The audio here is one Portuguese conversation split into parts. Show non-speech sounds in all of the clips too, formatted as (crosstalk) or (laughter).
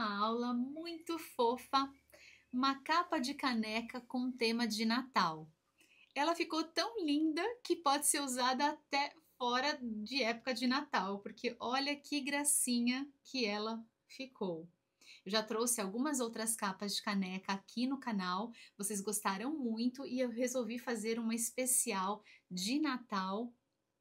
uma aula muito fofa, uma capa de caneca com tema de Natal. Ela ficou tão linda que pode ser usada até fora de época de Natal, porque olha que gracinha que ela ficou. Eu já trouxe algumas outras capas de caneca aqui no canal, vocês gostaram muito e eu resolvi fazer uma especial de Natal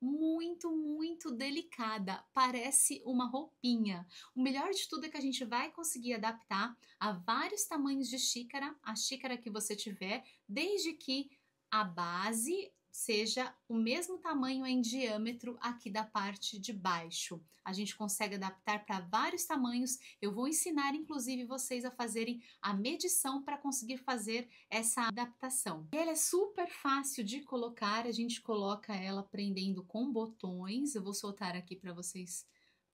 muito, muito delicada, parece uma roupinha. O melhor de tudo é que a gente vai conseguir adaptar a vários tamanhos de xícara, a xícara que você tiver, desde que a base seja o mesmo tamanho em diâmetro aqui da parte de baixo. A gente consegue adaptar para vários tamanhos. Eu vou ensinar, inclusive, vocês a fazerem a medição para conseguir fazer essa adaptação. Ela é super fácil de colocar. A gente coloca ela prendendo com botões. Eu vou soltar aqui para vocês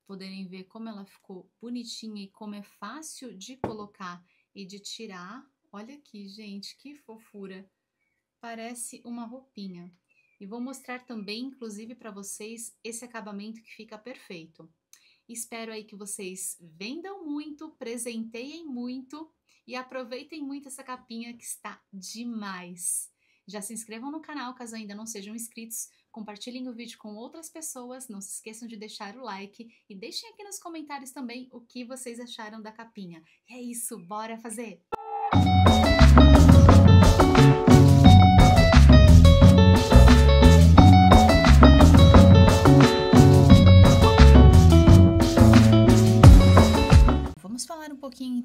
poderem ver como ela ficou bonitinha e como é fácil de colocar e de tirar. Olha aqui, gente, que fofura! parece uma roupinha. E vou mostrar também, inclusive, para vocês esse acabamento que fica perfeito. Espero aí que vocês vendam muito, presenteiem muito e aproveitem muito essa capinha que está demais. Já se inscrevam no canal caso ainda não sejam inscritos, compartilhem o vídeo com outras pessoas, não se esqueçam de deixar o like e deixem aqui nos comentários também o que vocês acharam da capinha. E é isso, bora fazer!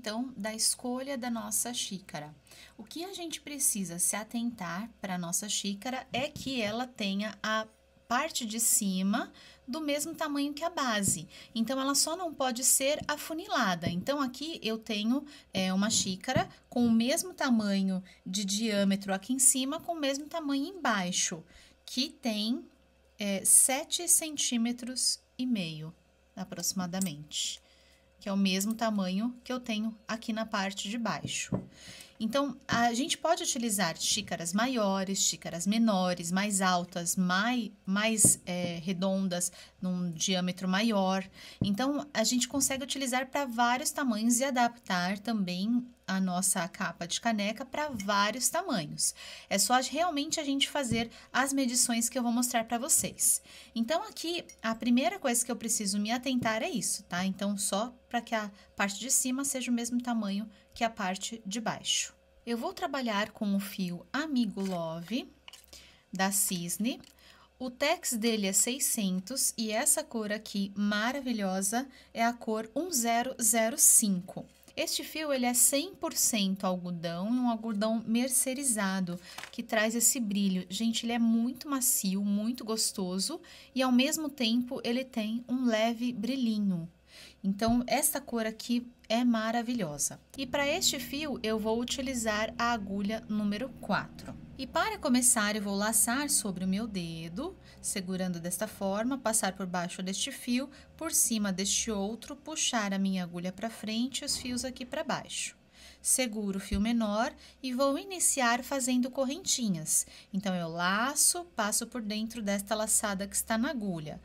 então da escolha da nossa xícara. O que a gente precisa se atentar para a nossa xícara é que ela tenha a parte de cima do mesmo tamanho que a base. Então, ela só não pode ser afunilada. Então, aqui eu tenho é, uma xícara com o mesmo tamanho de diâmetro aqui em cima, com o mesmo tamanho embaixo, que tem é, 7 centímetros e meio, aproximadamente que é o mesmo tamanho que eu tenho aqui na parte de baixo. Então, a gente pode utilizar xícaras maiores, xícaras menores, mais altas, mais, mais é, redondas, num diâmetro maior. Então, a gente consegue utilizar para vários tamanhos e adaptar também a nossa capa de caneca para vários tamanhos. É só realmente a gente fazer as medições que eu vou mostrar para vocês. Então, aqui, a primeira coisa que eu preciso me atentar é isso, tá? Então, só para que a parte de cima seja o mesmo tamanho que a parte de baixo. Eu vou trabalhar com o fio Amigo Love da Cisne. O tex dele é 600 e essa cor aqui maravilhosa é a cor 1005. Este fio ele é 100% algodão e um algodão mercerizado, que traz esse brilho. Gente, ele é muito macio, muito gostoso e ao mesmo tempo ele tem um leve brilhinho. Então, esta cor aqui é maravilhosa. E para este fio, eu vou utilizar a agulha número 4. E para começar, eu vou laçar sobre o meu dedo, segurando desta forma, passar por baixo deste fio, por cima deste outro, puxar a minha agulha para frente e os fios aqui para baixo seguro o fio menor e vou iniciar fazendo correntinhas. Então, eu laço, passo por dentro desta laçada que está na agulha,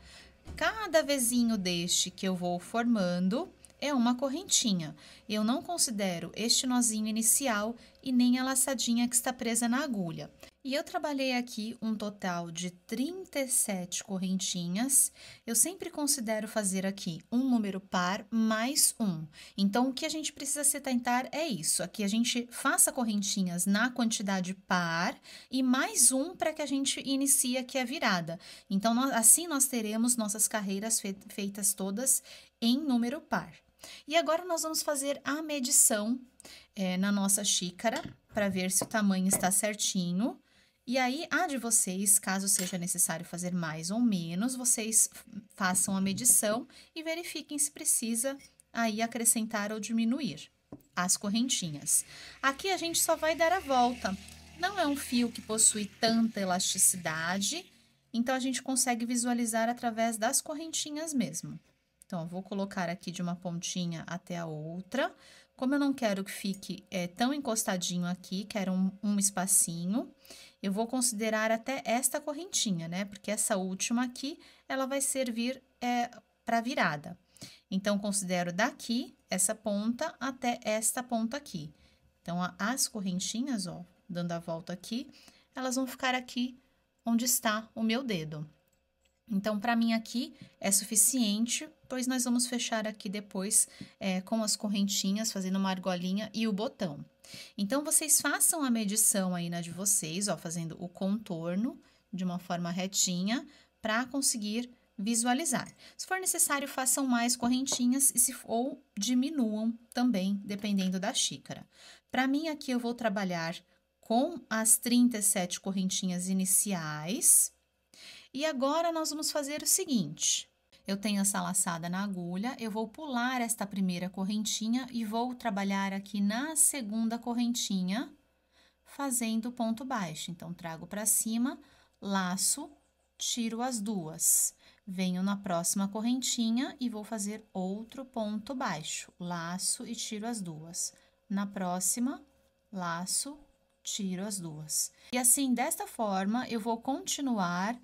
Cada vezinho deste que eu vou formando é uma correntinha. Eu não considero este nozinho inicial e nem a laçadinha que está presa na agulha. E eu trabalhei aqui um total de 37 correntinhas. Eu sempre considero fazer aqui um número par mais um. Então, o que a gente precisa setentar é isso. Aqui a gente faça correntinhas na quantidade par e mais um para que a gente inicie aqui a virada. Então, nós, assim nós teremos nossas carreiras feitas todas em número par. E agora nós vamos fazer a medição é, na nossa xícara para ver se o tamanho está certinho. E aí, a de vocês, caso seja necessário fazer mais ou menos, vocês façam a medição e verifiquem se precisa aí acrescentar ou diminuir as correntinhas. Aqui a gente só vai dar a volta. Não é um fio que possui tanta elasticidade, então a gente consegue visualizar através das correntinhas mesmo. Então, eu vou colocar aqui de uma pontinha até a outra. Como eu não quero que fique é, tão encostadinho aqui, quero um, um espacinho eu vou considerar até esta correntinha, né? Porque essa última aqui, ela vai servir é, para virada. Então, considero daqui, essa ponta, até esta ponta aqui. Então, as correntinhas, ó, dando a volta aqui, elas vão ficar aqui onde está o meu dedo. Então, para mim aqui, é suficiente pois nós vamos fechar aqui depois é, com as correntinhas, fazendo uma argolinha e o botão. Então, vocês façam a medição aí na de vocês, ó, fazendo o contorno de uma forma retinha para conseguir visualizar. Se for necessário, façam mais correntinhas e se, ou diminuam também, dependendo da xícara. Para mim, aqui eu vou trabalhar com as 37 correntinhas iniciais. E agora, nós vamos fazer o seguinte eu tenho essa laçada na agulha, eu vou pular esta primeira correntinha e vou trabalhar aqui na segunda correntinha, fazendo ponto baixo. Então, trago para cima, laço, tiro as duas. Venho na próxima correntinha e vou fazer outro ponto baixo, laço e tiro as duas. Na próxima, laço, tiro as duas. E assim, desta forma, eu vou continuar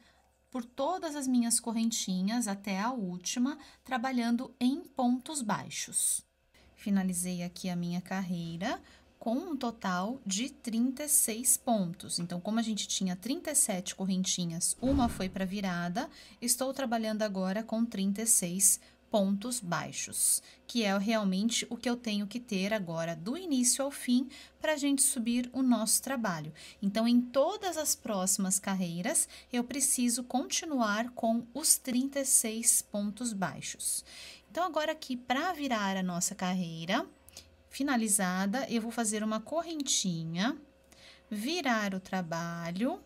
por todas as minhas correntinhas até a última, trabalhando em pontos baixos. Finalizei aqui a minha carreira com um total de 36 pontos. Então, como a gente tinha 37 correntinhas, uma foi para virada, estou trabalhando agora com 36 pontos baixos, que é realmente o que eu tenho que ter agora do início ao fim para a gente subir o nosso trabalho. Então, em todas as próximas carreiras, eu preciso continuar com os 36 pontos baixos. Então, agora aqui para virar a nossa carreira finalizada, eu vou fazer uma correntinha, virar o trabalho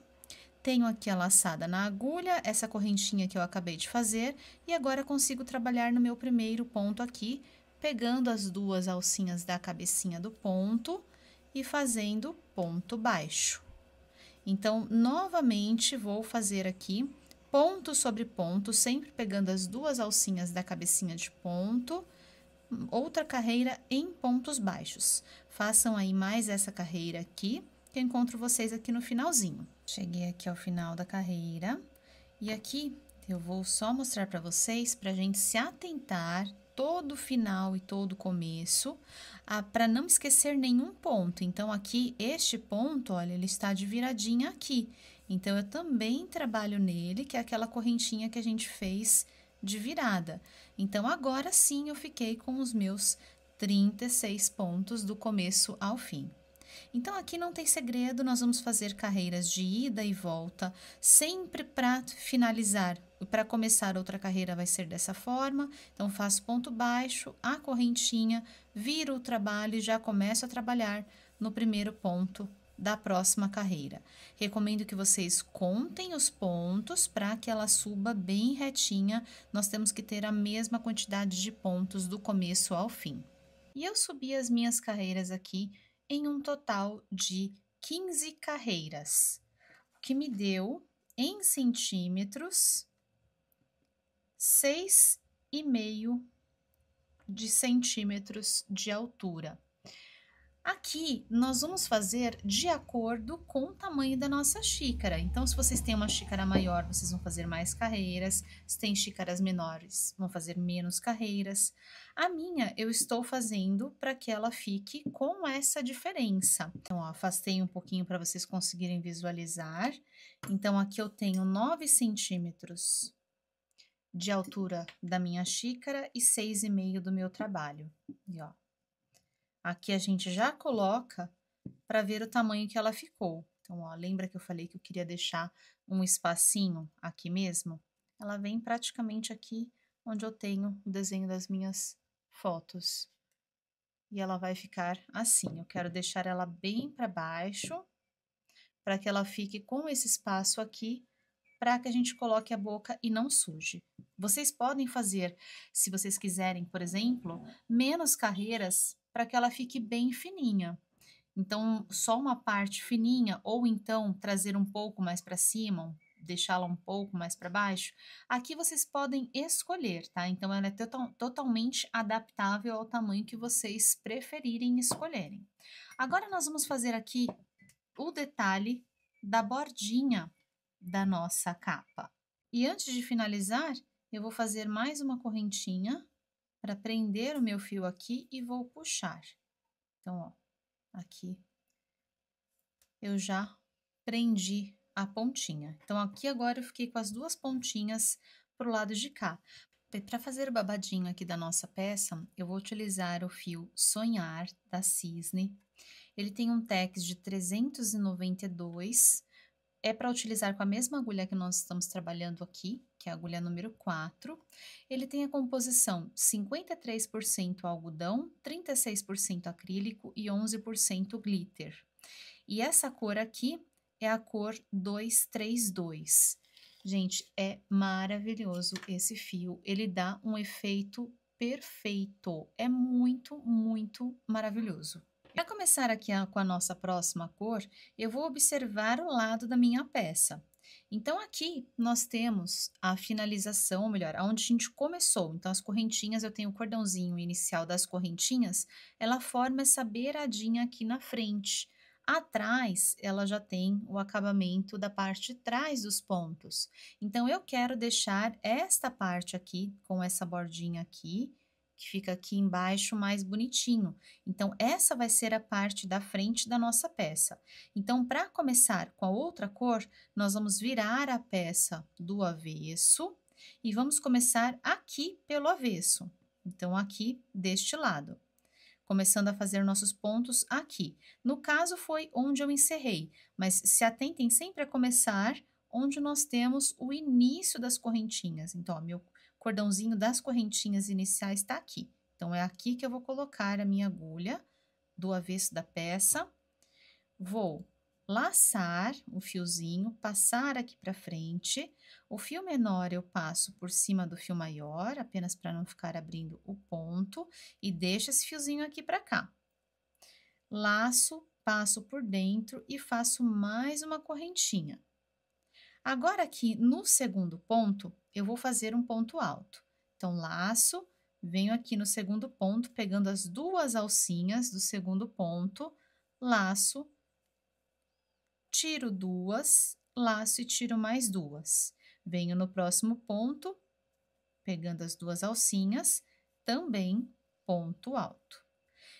tenho aqui a laçada na agulha, essa correntinha que eu acabei de fazer, e agora consigo trabalhar no meu primeiro ponto aqui, pegando as duas alcinhas da cabecinha do ponto e fazendo ponto baixo. Então, novamente, vou fazer aqui ponto sobre ponto, sempre pegando as duas alcinhas da cabecinha de ponto, outra carreira em pontos baixos. Façam aí mais essa carreira aqui, que eu encontro vocês aqui no finalzinho. Cheguei aqui ao final da carreira e aqui eu vou só mostrar para vocês para a gente se atentar todo final e todo começo, ah, para não esquecer nenhum ponto. Então, aqui, este ponto, olha, ele está de viradinha aqui. Então, eu também trabalho nele, que é aquela correntinha que a gente fez de virada. Então, agora sim, eu fiquei com os meus 36 pontos do começo ao fim. Então aqui não tem segredo, nós vamos fazer carreiras de ida e volta, sempre para finalizar. Para começar outra carreira vai ser dessa forma. Então faço ponto baixo, a correntinha, viro o trabalho e já começo a trabalhar no primeiro ponto da próxima carreira. Recomendo que vocês contem os pontos para que ela suba bem retinha. Nós temos que ter a mesma quantidade de pontos do começo ao fim. E eu subi as minhas carreiras aqui em um total de 15 carreiras, o que me deu em centímetros 6,5 de centímetros de altura. Aqui, nós vamos fazer de acordo com o tamanho da nossa xícara. Então, se vocês têm uma xícara maior, vocês vão fazer mais carreiras. Se tem xícaras menores, vão fazer menos carreiras. A minha, eu estou fazendo para que ela fique com essa diferença. Então, ó, afastei um pouquinho para vocês conseguirem visualizar. Então, aqui eu tenho 9 centímetros de altura da minha xícara e 6,5 do meu trabalho. E, ó, Aqui a gente já coloca para ver o tamanho que ela ficou. Então, ó, lembra que eu falei que eu queria deixar um espacinho aqui mesmo? Ela vem praticamente aqui onde eu tenho o desenho das minhas fotos. E ela vai ficar assim. Eu quero deixar ela bem para baixo, para que ela fique com esse espaço aqui, para que a gente coloque a boca e não suje. Vocês podem fazer, se vocês quiserem, por exemplo, menos carreiras para que ela fique bem fininha. Então, só uma parte fininha, ou então trazer um pouco mais para cima, deixá-la um pouco mais para baixo. Aqui vocês podem escolher, tá? Então, ela é total, totalmente adaptável ao tamanho que vocês preferirem escolherem. Agora, nós vamos fazer aqui o detalhe da bordinha da nossa capa. E antes de finalizar, eu vou fazer mais uma correntinha para prender o meu fio aqui e vou puxar. Então, ó, aqui eu já prendi a pontinha. Então, aqui agora eu fiquei com as duas pontinhas pro lado de cá. Para fazer o babadinho aqui da nossa peça, eu vou utilizar o fio Sonhar, da Cisne. Ele tem um tex de 392 é para utilizar com a mesma agulha que nós estamos trabalhando aqui, que é a agulha número 4. Ele tem a composição 53% algodão, 36% acrílico e 11% glitter. E essa cor aqui é a cor 232. Gente, é maravilhoso esse fio, ele dá um efeito perfeito, é muito, muito maravilhoso começar aqui com a nossa próxima cor, eu vou observar o lado da minha peça. Então, aqui nós temos a finalização, ou melhor, aonde a gente começou. Então, as correntinhas, eu tenho o cordãozinho inicial das correntinhas, ela forma essa beiradinha aqui na frente. Atrás, ela já tem o acabamento da parte de trás dos pontos. Então, eu quero deixar esta parte aqui, com essa bordinha aqui, que fica aqui embaixo mais bonitinho. Então, essa vai ser a parte da frente da nossa peça. Então, para começar com a outra cor, nós vamos virar a peça do avesso e vamos começar aqui pelo avesso. Então, aqui deste lado. Começando a fazer nossos pontos aqui. No caso, foi onde eu encerrei, mas se atentem sempre a começar onde nós temos o início das correntinhas. Então, ó, meu cordãozinho das correntinhas iniciais está aqui. Então, é aqui que eu vou colocar a minha agulha do avesso da peça. Vou laçar o fiozinho, passar aqui para frente. O fio menor eu passo por cima do fio maior, apenas para não ficar abrindo o ponto, e deixo esse fiozinho aqui para cá. Laço, passo por dentro e faço mais uma correntinha. Agora aqui no segundo ponto, eu vou fazer um ponto alto. Então, laço, venho aqui no segundo ponto, pegando as duas alcinhas do segundo ponto, laço, tiro duas, laço e tiro mais duas. Venho no próximo ponto, pegando as duas alcinhas, também ponto alto.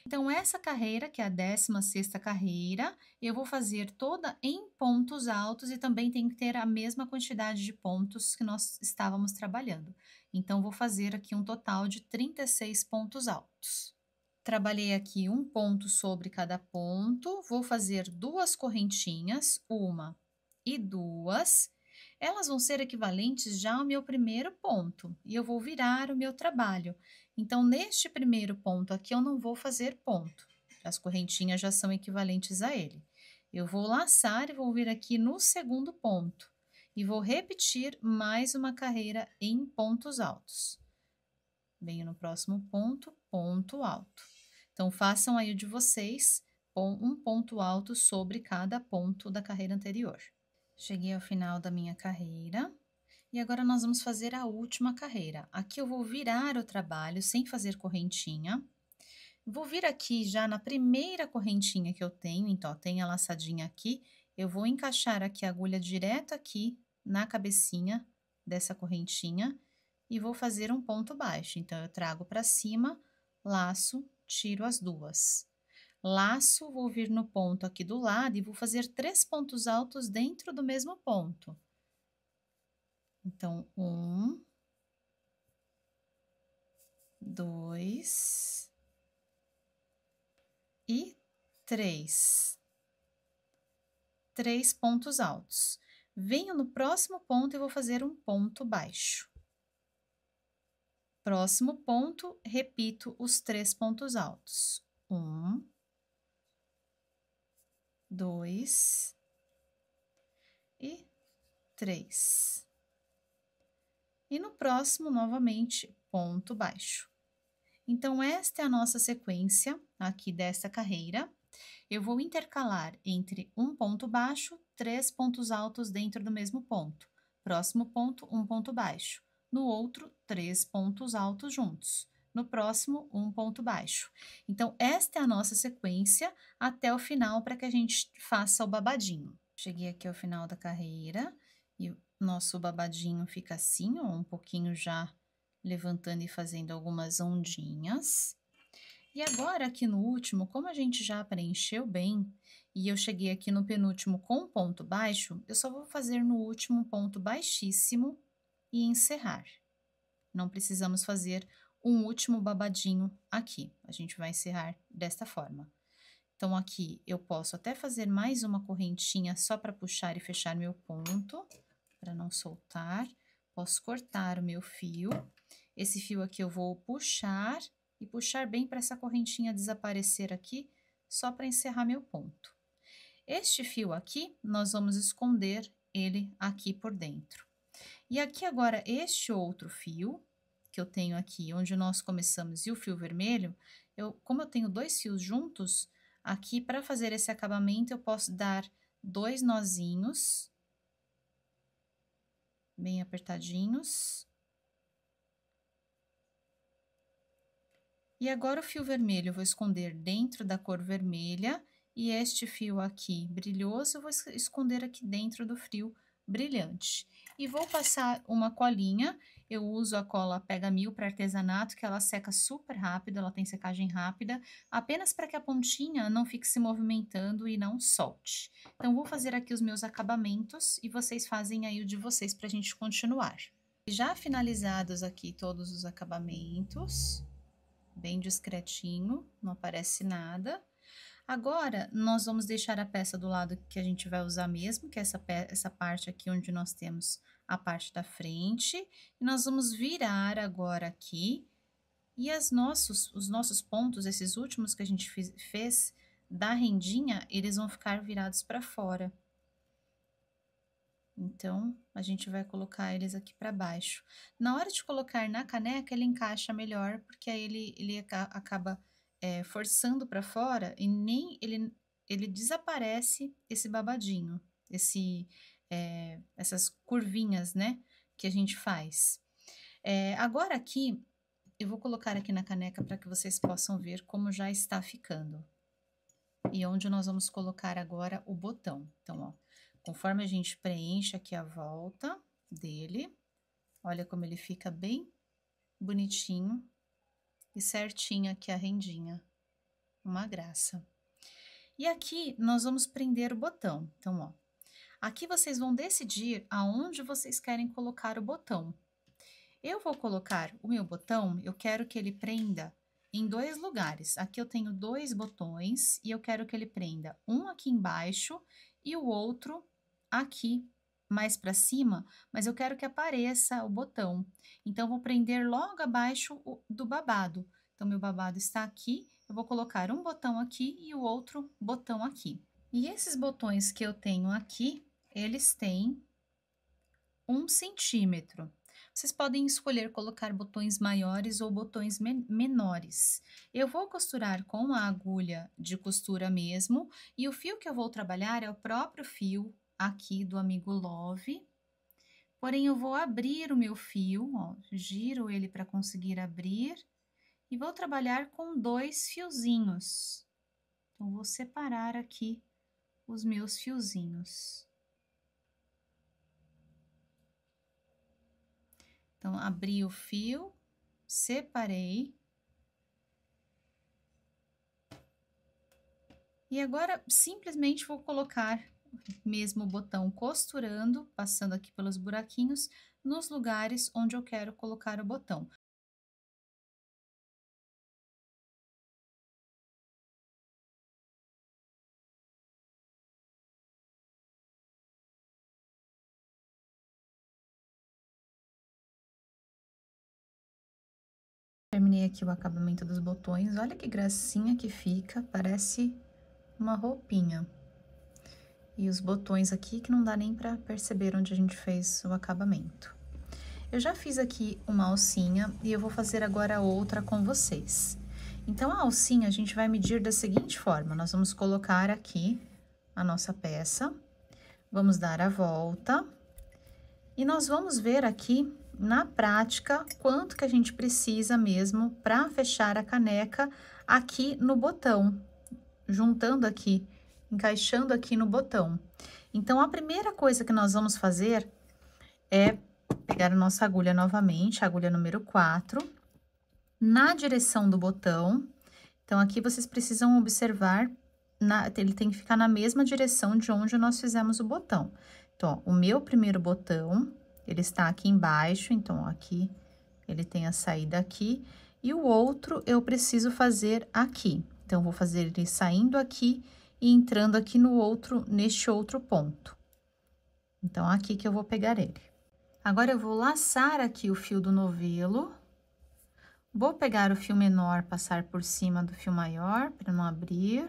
Então, essa carreira, que é a 16 carreira, eu vou fazer toda em pontos altos e também tem que ter a mesma quantidade de pontos que nós estávamos trabalhando. Então, vou fazer aqui um total de 36 pontos altos. Trabalhei aqui um ponto sobre cada ponto, vou fazer duas correntinhas, uma e duas, elas vão ser equivalentes já ao meu primeiro ponto, e eu vou virar o meu trabalho. Então, neste primeiro ponto aqui, eu não vou fazer ponto. As correntinhas já são equivalentes a ele. Eu vou laçar e vou vir aqui no segundo ponto. E vou repetir mais uma carreira em pontos altos. Venho no próximo ponto, ponto alto. Então, façam aí o de vocês, um ponto alto sobre cada ponto da carreira anterior. Cheguei ao final da minha carreira. E agora nós vamos fazer a última carreira. Aqui eu vou virar o trabalho sem fazer correntinha. Vou vir aqui já na primeira correntinha que eu tenho, então, ó, tem a laçadinha aqui. Eu vou encaixar aqui a agulha direto aqui na cabecinha dessa correntinha e vou fazer um ponto baixo. Então, eu trago para cima, laço, tiro as duas. Laço, vou vir no ponto aqui do lado e vou fazer três pontos altos dentro do mesmo ponto. Então, um, dois e três. Três pontos altos. Venho no próximo ponto e vou fazer um ponto baixo. Próximo ponto, repito os três pontos altos. Um, dois e três e no próximo, novamente, ponto baixo. Então, esta é a nossa sequência aqui dessa carreira. Eu vou intercalar entre um ponto baixo, três pontos altos dentro do mesmo ponto. Próximo ponto, um ponto baixo. No outro, três pontos altos juntos. No próximo, um ponto baixo. Então, esta é a nossa sequência até o final para que a gente faça o babadinho. Cheguei aqui ao final da carreira. Nosso babadinho fica assim, ó, um pouquinho já levantando e fazendo algumas ondinhas. E agora, aqui no último, como a gente já preencheu bem, e eu cheguei aqui no penúltimo com ponto baixo, eu só vou fazer no último ponto baixíssimo e encerrar. Não precisamos fazer um último babadinho aqui. A gente vai encerrar desta forma. Então, aqui eu posso até fazer mais uma correntinha só para puxar e fechar meu ponto para não soltar. Posso cortar o meu fio. Esse fio aqui eu vou puxar e puxar bem para essa correntinha desaparecer aqui, só para encerrar meu ponto. Este fio aqui, nós vamos esconder ele aqui por dentro. E aqui agora, este outro fio, que eu tenho aqui, onde nós começamos e o fio vermelho, eu, como eu tenho dois fios juntos, aqui para fazer esse acabamento eu posso dar dois nozinhos bem apertadinhos. E agora o fio vermelho eu vou esconder dentro da cor vermelha e este fio aqui brilhoso eu vou esconder aqui dentro do fio brilhante e vou passar uma colinha. Eu uso a cola Pega Mil para artesanato, que ela seca super rápido, ela tem secagem rápida, apenas para que a pontinha não fique se movimentando e não solte. Então, vou fazer aqui os meus acabamentos e vocês fazem aí o de vocês para a gente continuar. Já finalizados aqui todos os acabamentos, bem discretinho, não aparece nada. Agora, nós vamos deixar a peça do lado que a gente vai usar mesmo, que é essa, essa parte aqui onde nós temos a parte da frente. E nós vamos virar agora aqui. E as nossos, os nossos pontos, esses últimos que a gente fiz, fez da rendinha, eles vão ficar virados para fora. Então, a gente vai colocar eles aqui para baixo. Na hora de colocar na caneca, ele encaixa melhor, porque aí ele, ele acaba é, forçando para fora e nem ele, ele desaparece esse babadinho, esse, é, essas curvinhas, né, que a gente faz. É, agora aqui, eu vou colocar aqui na caneca para que vocês possam ver como já está ficando. E onde nós vamos colocar agora o botão. Então, ó, conforme a gente preenche aqui a volta dele, olha como ele fica bem bonitinho e certinha aqui a rendinha. Uma graça. E aqui nós vamos prender o botão. Então, ó, aqui vocês vão decidir aonde vocês querem colocar o botão. Eu vou colocar o meu botão, eu quero que ele prenda em dois lugares. Aqui eu tenho dois botões e eu quero que ele prenda um aqui embaixo e o outro aqui mais para cima, mas eu quero que apareça o botão. Então, vou prender logo abaixo do babado. Então, meu babado está aqui, eu vou colocar um botão aqui e o outro botão aqui. E esses botões que eu tenho aqui, eles têm um centímetro. Vocês podem escolher colocar botões maiores ou botões men menores. Eu vou costurar com a agulha de costura mesmo, e o fio que eu vou trabalhar é o próprio fio aqui do amigo Love. Porém, eu vou abrir o meu fio, ó, giro ele para conseguir abrir e vou trabalhar com dois fiozinhos. Então, vou separar aqui os meus fiozinhos. Então, abri o fio, separei. E agora, simplesmente vou colocar mesmo botão costurando, passando aqui pelos buraquinhos, nos lugares onde eu quero colocar o botão. Terminei aqui o acabamento dos botões, olha que gracinha que fica, parece uma roupinha e os botões aqui que não dá nem para perceber onde a gente fez o acabamento. Eu já fiz aqui uma alcinha e eu vou fazer agora outra com vocês. Então, a alcinha a gente vai medir da seguinte forma, nós vamos colocar aqui a nossa peça, vamos dar a volta e nós vamos ver aqui na prática quanto que a gente precisa mesmo para fechar a caneca aqui no botão, juntando aqui encaixando aqui no botão. Então, a primeira coisa que nós vamos fazer é pegar a nossa agulha novamente, a agulha número 4, na direção do botão. Então, aqui vocês precisam observar, na, ele tem que ficar na mesma direção de onde nós fizemos o botão. Então, ó, o meu primeiro botão, ele está aqui embaixo, então, ó, aqui ele tem a saída aqui. E o outro eu preciso fazer aqui. Então, vou fazer ele saindo aqui e entrando aqui no outro, neste outro ponto. Então, aqui que eu vou pegar ele. Agora, eu vou laçar aqui o fio do novelo. Vou pegar o fio menor, passar por cima do fio maior, para não abrir.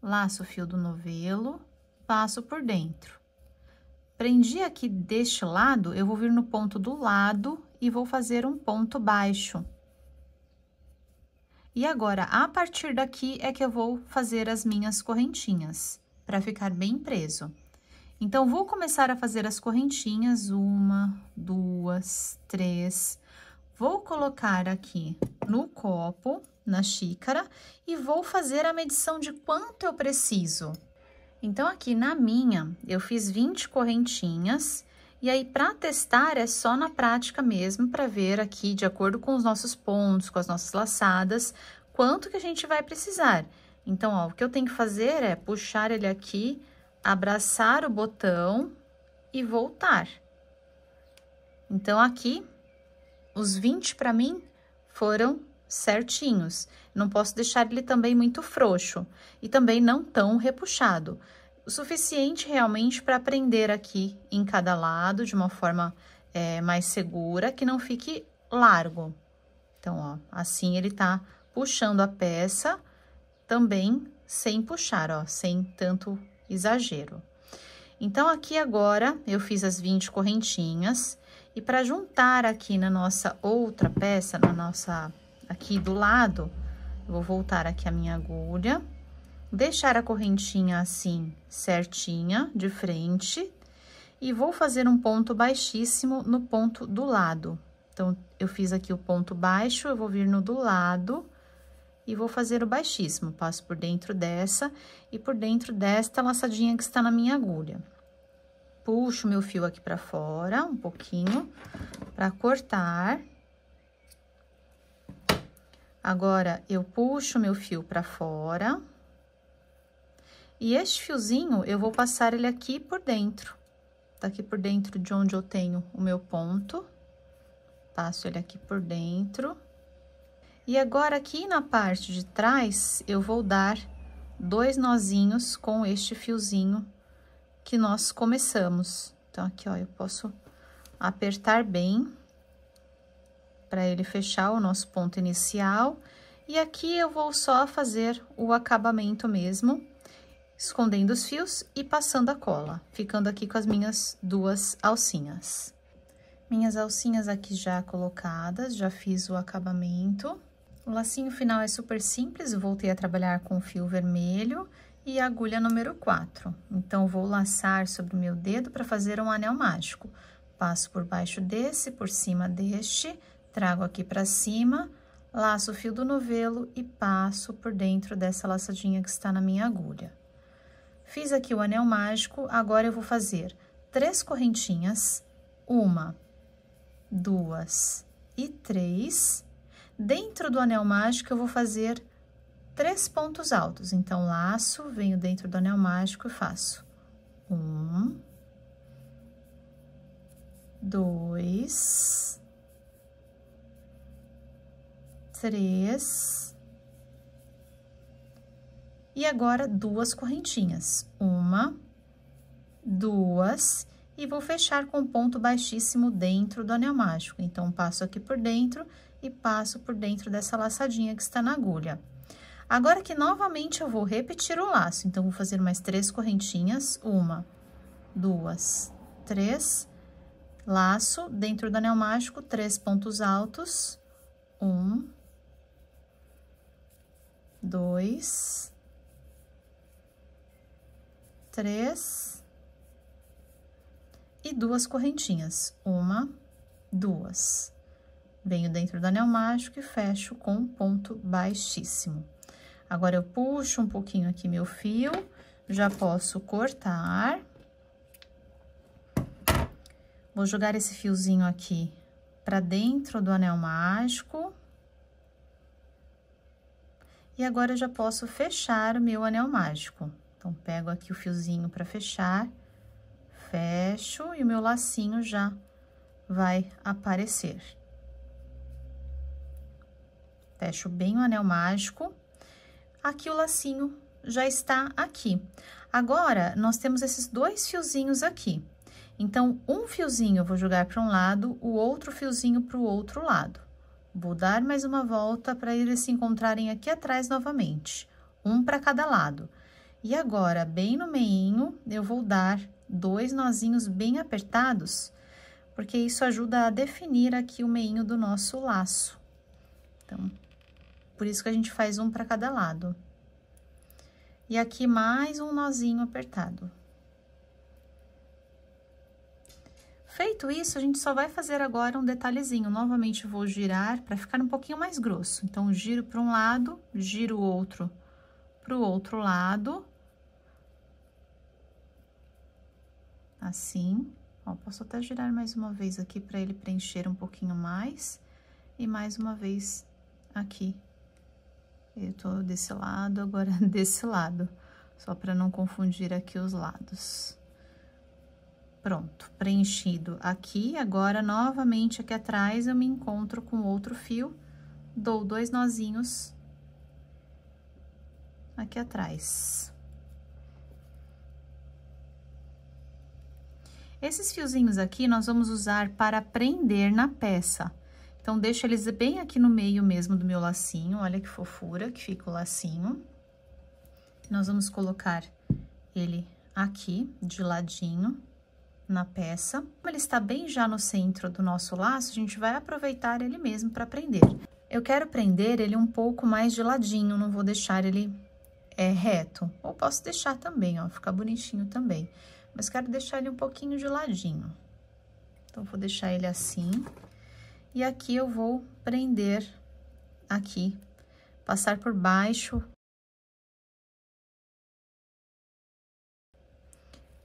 Laço o fio do novelo, passo por dentro. Prendi aqui deste lado, eu vou vir no ponto do lado e vou fazer um ponto baixo. E agora, a partir daqui, é que eu vou fazer as minhas correntinhas, para ficar bem preso. Então, vou começar a fazer as correntinhas, uma, duas, três. Vou colocar aqui no copo, na xícara, e vou fazer a medição de quanto eu preciso. Então, aqui na minha, eu fiz 20 correntinhas, e aí, para testar, é só na prática mesmo, para ver aqui, de acordo com os nossos pontos, com as nossas laçadas, quanto que a gente vai precisar. Então, ó, o que eu tenho que fazer é puxar ele aqui, abraçar o botão e voltar. Então, aqui, os 20 para mim foram certinhos. Não posso deixar ele também muito frouxo e também não tão repuxado o suficiente realmente para prender aqui em cada lado de uma forma é, mais segura, que não fique largo. Então, ó, assim ele tá puxando a peça também sem puxar, ó, sem tanto exagero. Então, aqui agora, eu fiz as 20 correntinhas, e para juntar aqui na nossa outra peça, na nossa, aqui do lado, eu vou voltar aqui a minha agulha, deixar a correntinha assim, certinha, de frente, e vou fazer um ponto baixíssimo no ponto do lado. Então, eu fiz aqui o ponto baixo, eu vou vir no do lado e vou fazer o baixíssimo. Passo por dentro dessa e por dentro desta laçadinha que está na minha agulha. Puxo meu fio aqui para fora, um pouquinho, para cortar. Agora, eu puxo meu fio para fora, e este fiozinho, eu vou passar ele aqui por dentro. Daqui tá por dentro de onde eu tenho o meu ponto. Passo ele aqui por dentro. E agora, aqui na parte de trás, eu vou dar dois nozinhos com este fiozinho que nós começamos. Então, aqui, ó, eu posso apertar bem para ele fechar o nosso ponto inicial. E aqui eu vou só fazer o acabamento mesmo escondendo os fios e passando a cola, ficando aqui com as minhas duas alcinhas. Minhas alcinhas aqui já colocadas, já fiz o acabamento. O lacinho final é super simples, voltei a trabalhar com fio vermelho e agulha número 4. Então, vou laçar sobre o meu dedo para fazer um anel mágico. Passo por baixo desse, por cima deste, trago aqui para cima, laço o fio do novelo e passo por dentro dessa laçadinha que está na minha agulha. Fiz aqui o anel mágico, agora eu vou fazer três correntinhas, uma, duas e três. Dentro do anel mágico, eu vou fazer três pontos altos. Então, laço, venho dentro do anel mágico e faço um, dois, três e agora, duas correntinhas. Uma, duas, e vou fechar com ponto baixíssimo dentro do anel mágico. Então, passo aqui por dentro e passo por dentro dessa laçadinha que está na agulha. Agora que novamente eu vou repetir o laço, então, vou fazer mais três correntinhas, uma, duas, três, laço, dentro do anel mágico, três pontos altos, um, dois, três e duas correntinhas. Uma, duas. Venho dentro do anel mágico e fecho com um ponto baixíssimo. Agora, eu puxo um pouquinho aqui meu fio, já posso cortar. Vou jogar esse fiozinho aqui para dentro do anel mágico. E agora, eu já posso fechar o meu anel mágico. Então, pego aqui o fiozinho para fechar, fecho e o meu lacinho já vai aparecer. Fecho bem o anel mágico. Aqui o lacinho já está aqui. Agora, nós temos esses dois fiozinhos aqui. Então, um fiozinho eu vou jogar para um lado, o outro fiozinho para o outro lado. Vou dar mais uma volta para eles se encontrarem aqui atrás novamente, um para cada lado. E agora, bem no meinho, eu vou dar dois nozinhos bem apertados, porque isso ajuda a definir aqui o meinho do nosso laço. Então, por isso que a gente faz um para cada lado. E aqui mais um nozinho apertado. Feito isso, a gente só vai fazer agora um detalhezinho. Novamente, vou girar para ficar um pouquinho mais grosso. Então, giro para um lado, giro o outro pro outro lado. Assim. Ó, posso até girar mais uma vez aqui para ele preencher um pouquinho mais. E mais uma vez aqui. Eu tô desse lado, agora (laughs) desse lado. Só para não confundir aqui os lados. Pronto, preenchido aqui. Agora, novamente aqui atrás, eu me encontro com outro fio. Dou dois nozinhos aqui atrás. Esses fiozinhos aqui, nós vamos usar para prender na peça. Então, deixo eles bem aqui no meio mesmo do meu lacinho, olha que fofura que fica o lacinho. Nós vamos colocar ele aqui, de ladinho, na peça. Como ele está bem já no centro do nosso laço, a gente vai aproveitar ele mesmo para prender. Eu quero prender ele um pouco mais de ladinho, não vou deixar ele é, reto. Ou posso deixar também, ó, ficar bonitinho também. Mas quero deixar ele um pouquinho de ladinho. Então, vou deixar ele assim. E aqui eu vou prender aqui, passar por baixo.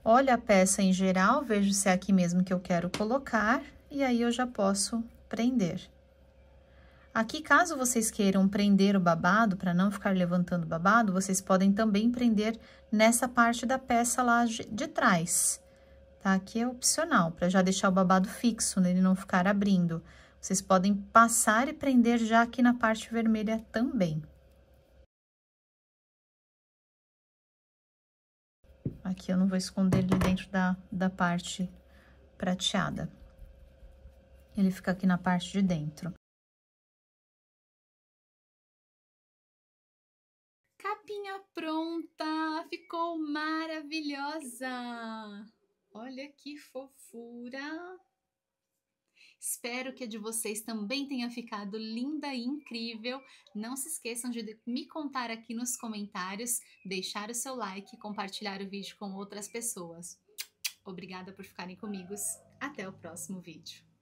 Olha a peça em geral, vejo se é aqui mesmo que eu quero colocar. E aí, eu já posso prender. Aqui, caso vocês queiram prender o babado, para não ficar levantando o babado, vocês podem também prender nessa parte da peça lá de trás, tá? Aqui é opcional, para já deixar o babado fixo, né? ele não ficar abrindo. Vocês podem passar e prender já aqui na parte vermelha também. Aqui eu não vou esconder ele dentro da, da parte prateada. Ele fica aqui na parte de dentro. capinha pronta, ficou maravilhosa. Olha que fofura. Espero que a de vocês também tenha ficado linda e incrível. Não se esqueçam de me contar aqui nos comentários, deixar o seu like e compartilhar o vídeo com outras pessoas. Obrigada por ficarem comigo. Até o próximo vídeo.